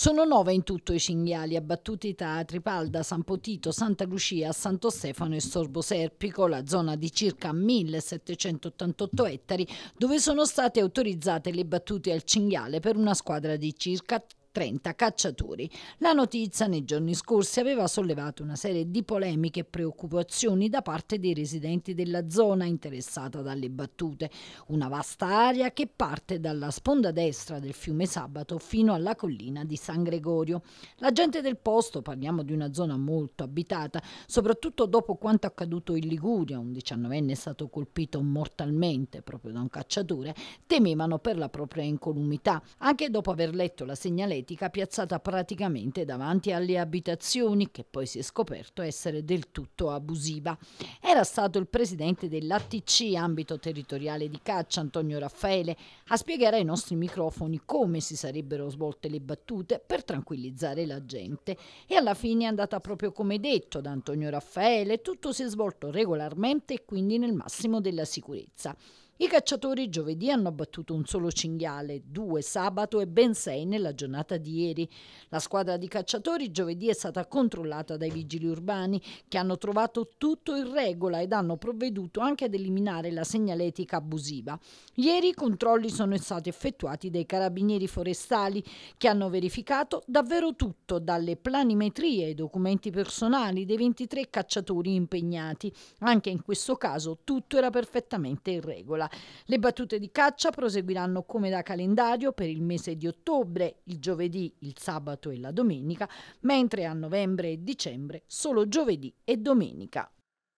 Sono nove in tutto i cinghiali abbattuti tra Tripalda, San Potito, Santa Lucia, Santo Stefano e Sorbo Serpico, la zona di circa 1788 ettari, dove sono state autorizzate le battute al cinghiale per una squadra di circa 30 cacciatori. La notizia nei giorni scorsi aveva sollevato una serie di polemiche e preoccupazioni da parte dei residenti della zona interessata dalle battute, una vasta area che parte dalla sponda destra del fiume Sabato fino alla collina di San Gregorio. La gente del posto, parliamo di una zona molto abitata, soprattutto dopo quanto accaduto in Liguria, un 19enne è stato colpito mortalmente proprio da un cacciatore, temevano per la propria incolumità. Anche dopo aver letto la segnaletta sintetica piazzata praticamente davanti alle abitazioni, che poi si è scoperto essere del tutto abusiva. Era stato il presidente dell'ATC, ambito territoriale di caccia, Antonio Raffaele, a spiegare ai nostri microfoni come si sarebbero svolte le battute per tranquillizzare la gente. E alla fine è andata proprio come detto da Antonio Raffaele, tutto si è svolto regolarmente e quindi nel massimo della sicurezza. I cacciatori giovedì hanno abbattuto un solo cinghiale, due sabato e ben sei nella giornata di ieri. La squadra di cacciatori giovedì è stata controllata dai vigili urbani che hanno trovato tutto in regola ed hanno provveduto anche ad eliminare la segnaletica abusiva. Ieri i controlli sono stati effettuati dai carabinieri forestali che hanno verificato davvero tutto, dalle planimetrie ai documenti personali dei 23 cacciatori impegnati. Anche in questo caso tutto era perfettamente in regola. Le battute di caccia proseguiranno come da calendario per il mese di ottobre, il giovedì, il sabato e la domenica, mentre a novembre e dicembre solo giovedì e domenica.